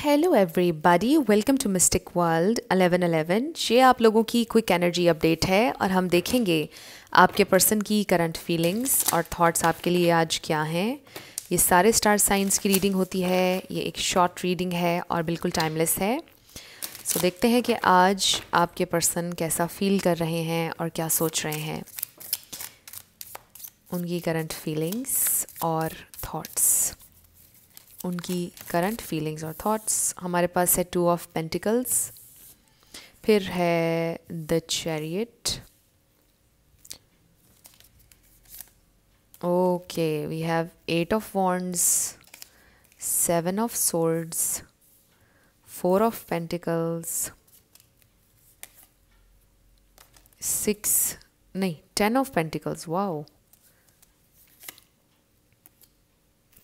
hello everybody welcome to mystic world 1111 ये आप लोगों की क्विक एनर्जी अपडेट है और हम देखेंगे आपके पर्सन की करंट फीलिंग्स और थॉट्स आपके लिए आज क्या हैं ये सारे स्टार साइंस की रीडिंग होती है ये एक शॉर्ट रीडिंग है और बिल्कुल टाइमलेस है सो so, देखते हैं कि आज आपके पर्सन कैसा फील कर रहे हैं और क्या सोच रहे हैं उनकी करंट फीलिंग्स और थाट्स उनकी करंट फीलिंग्स और थॉट्स हमारे पास है टू ऑफ पेंटिकल्स फिर है the chariot okay we have eight of wands seven of swords four of pentacles six नहीं ten of pentacles wow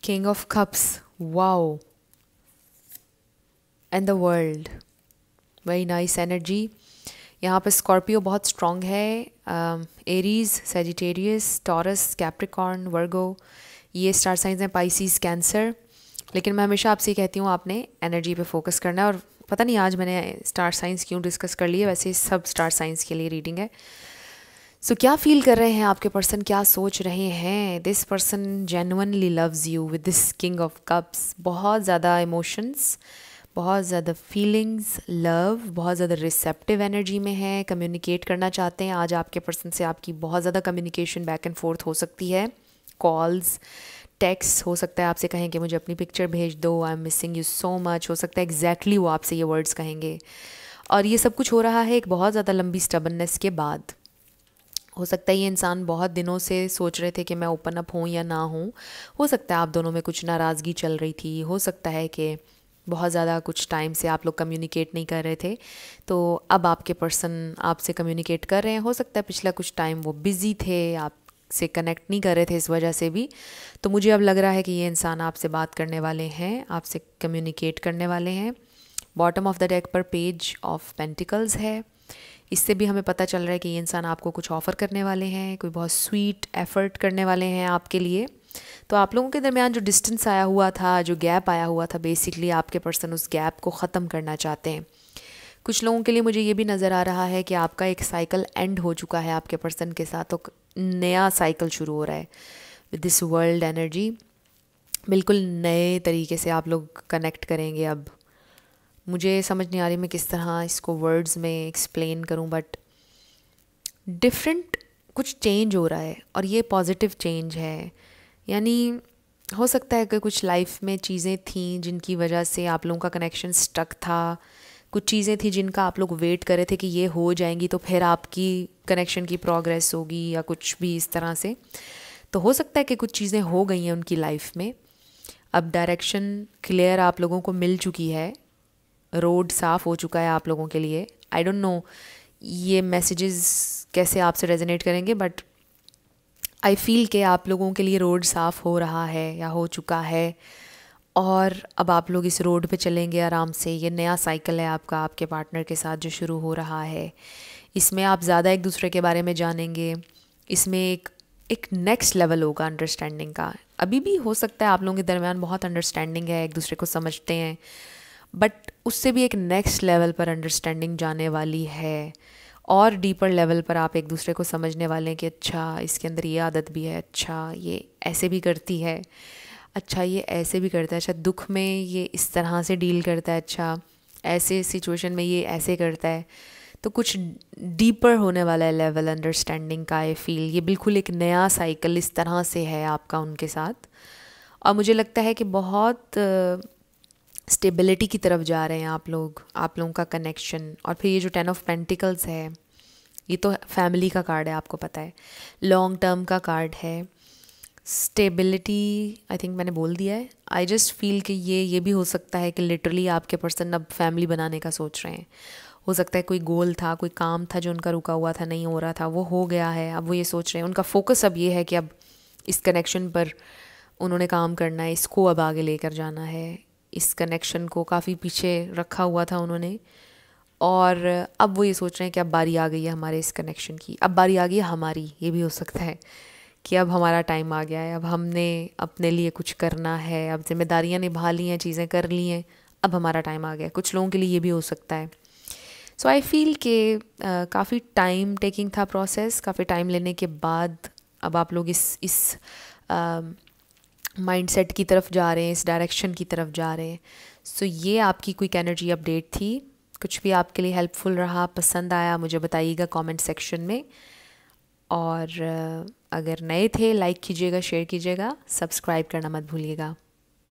king of cups wow and the world very nice energy यहाँ पर Scorpio बहुत strong है Aries Sagittarius Taurus Capricorn Virgo ये star science हैं Pisces cancer लेकिन मैं हमेशा आपसे कहती हूँ आपने एनर्जी पे फोकस करना है और पता नहीं आज मैंने स्टार साइंस क्यों डिस्कस कर लिया वैसे सब स्टार साइंस के लिए रीडिंग है सो so, क्या फील कर रहे हैं आपके पर्सन क्या सोच रहे हैं this person genuinely loves you with this king of cups बहुत ज़्यादा इमोशंस बहुत ज़्यादा फीलिंग्स लव बहुत ज़्यादा रिसेप्टिव एनर्जी में है कम्युनिकेट करना चाहते हैं आज आपके पर्सन से आपकी बहुत ज़्यादा कम्युनिकेशन बैक एंड फोर्थ हो सकती है कॉल्स टेक्स्ट हो सकता है आपसे कहें कि मुझे अपनी पिक्चर भेज दो I am missing you so much हो सकता है एग्जैक्टली exactly वो आपसे ये वर्ड्स कहेंगे और ये सब कुछ हो रहा है एक बहुत ज़्यादा लंबी स्टबननेस के बाद हो सकता है ये इंसान बहुत दिनों से सोच रहे थे कि मैं ओपन अप हूँ या ना हूँ हो सकता है आप दोनों में कुछ नाराज़गी चल रही थी हो सकता है कि बहुत ज़्यादा कुछ टाइम से आप लोग कम्युनिकेट नहीं कर रहे थे तो अब आपके पर्सन आपसे कम्युनिकेट कर रहे हैं हो सकता है पिछला कुछ टाइम वो बिज़ी थे आप से कनेक्ट नहीं कर रहे थे इस वजह से भी तो मुझे अब लग रहा है कि ये इंसान आपसे बात करने वाले हैं आपसे कम्युनिकेट करने वाले हैं बॉटम ऑफ द डेक पर पेज ऑफ पेंटिकल्स है इससे भी हमें पता चल रहा है कि ये इंसान आपको कुछ ऑफ़र करने वाले हैं कोई बहुत स्वीट एफ़र्ट करने वाले हैं आपके लिए तो आप लोगों के दरमियान जो डिस्टेंस आया हुआ था जो गैप आया हुआ था बेसिकली आपके पर्सन उस गैप को ख़त्म करना चाहते हैं कुछ लोगों के लिए मुझे ये भी नज़र आ रहा है कि आपका एक साइकिल एंड हो चुका है आपके पर्सन के साथ तो नया साइकिल शुरू हो रहा है विद दिस वर्ल्ड एनर्जी बिल्कुल नए तरीके से आप लोग कनेक्ट करेंगे अब मुझे समझ नहीं आ रही मैं किस तरह इसको वर्ड्स में एक्सप्लेन करूं बट डिफरेंट कुछ चेंज हो रहा है और ये पॉजिटिव चेंज है यानी हो सकता है कि कुछ लाइफ में चीज़ें थीं जिनकी वजह से आप लोगों का कनेक्शन स्टक था कुछ चीज़ें थी जिनका आप लोग वेट कर रहे थे कि ये हो जाएंगी तो फिर आपकी कनेक्शन की प्रोग्रेस होगी या कुछ भी इस तरह से तो हो सकता है कि कुछ चीज़ें हो गई हैं उनकी लाइफ में अब डायरेक्शन क्लियर आप लोगों को मिल चुकी है रोड साफ़ हो चुका है आप लोगों के लिए आई डोंट नो ये मैसेजेस कैसे आपसे रेजोनेट करेंगे बट आई फील के आप लोगों के लिए रोड साफ़ हो रहा है या हो चुका है और अब आप लोग इस रोड पे चलेंगे आराम से ये नया साइकिल है आपका आपके पार्टनर के साथ जो शुरू हो रहा है इसमें आप ज़्यादा एक दूसरे के बारे में जानेंगे इसमें एक एक नेक्स्ट लेवल होगा अंडरस्टैंडिंग का अभी भी हो सकता है आप लोगों के दरमियान बहुत अंडरस्टैंडिंग है एक दूसरे को समझते हैं बट उससे भी एक नेक्स्ट लेवल पर अंडरस्टैंडिंग जाने वाली है और डीपर लेवल पर आप एक दूसरे को समझने वाले हैं कि अच्छा इसके अंदर ये आदत भी है अच्छा ये ऐसे भी करती है अच्छा ये ऐसे भी करता है अच्छा दुख में ये इस तरह से डील करता है अच्छा ऐसे सिचुएशन में ये ऐसे करता है तो कुछ डीपर होने वाला है लेवल अंडरस्टैंडिंग का आई फील ये बिल्कुल एक नया साइकिल इस तरह से है आपका उनके साथ और मुझे लगता है कि बहुत स्टेबिलिटी की तरफ जा रहे हैं आप लोग आप लोगों का कनेक्शन और फिर ये जो टेन ऑफ पेंटिकल्स है ये तो फैमिली का कार्ड है आपको पता है लॉन्ग टर्म का कार्ड है स्टेबिलिटी आई थिंक मैंने बोल दिया है आई जस्ट फील कि ये ये भी हो सकता है कि लिटरली आपके पर्सन अब फैमिली बनाने का सोच रहे हैं हो सकता है कोई गोल था कोई काम था जो उनका रुका हुआ था नहीं हो रहा था वो हो गया है अब वो ये सोच रहे हैं उनका फोकस अब ये है कि अब इस कनेक्शन पर उन्होंने काम करना है इसको अब आगे लेकर जाना है इस कनेक्शन को काफ़ी पीछे रखा हुआ था उन्होंने और अब वो ये सोच रहे हैं कि अब बारी आ गई है हमारे इस कनेक्शन की अब बारी आ गई है हमारी ये भी हो सकता है कि अब हमारा टाइम आ गया है अब हमने अपने लिए कुछ करना है अब जिम्मेदारियां निभा ली हैं चीज़ें कर ली हैं अब हमारा टाइम आ गया कुछ लोगों के लिए ये भी हो सकता है सो आई फील के काफ़ी टाइम टेकिंग था प्रोसेस काफ़ी टाइम लेने के बाद अब आप लोग इस इस uh, माइंडसेट की तरफ जा रहे हैं इस डायरेक्शन की तरफ जा रहे हैं सो so, ये आपकी क्विक एनर्जी अपडेट थी कुछ भी आपके लिए हेल्पफुल रहा पसंद आया मुझे बताइएगा कमेंट सेक्शन में और अगर नए थे लाइक कीजिएगा शेयर कीजिएगा सब्सक्राइब करना मत भूलिएगा